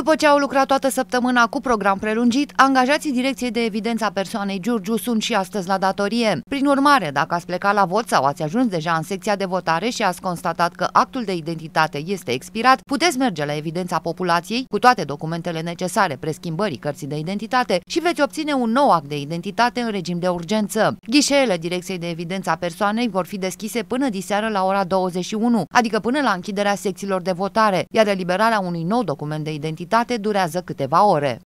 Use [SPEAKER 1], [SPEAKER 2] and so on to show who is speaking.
[SPEAKER 1] După ce au lucrat toată săptămâna cu program prelungit, angajații Direcției de Evidență a Persoanei Giurgiu sunt și astăzi la datorie. Prin urmare, dacă ați plecat la vot sau ați ajuns deja în secția de votare și ați constatat că actul de identitate este expirat, puteți merge la evidența populației cu toate documentele necesare preschimbării cărții de identitate și veți obține un nou act de identitate în regim de urgență. Ghișeele Direcției de Evidență a Persoanei vor fi deschise până diseară la ora 21, adică până la închiderea secțiilor de votare, iar eliberarea unui nou document de identitate entitate durează câteva ore.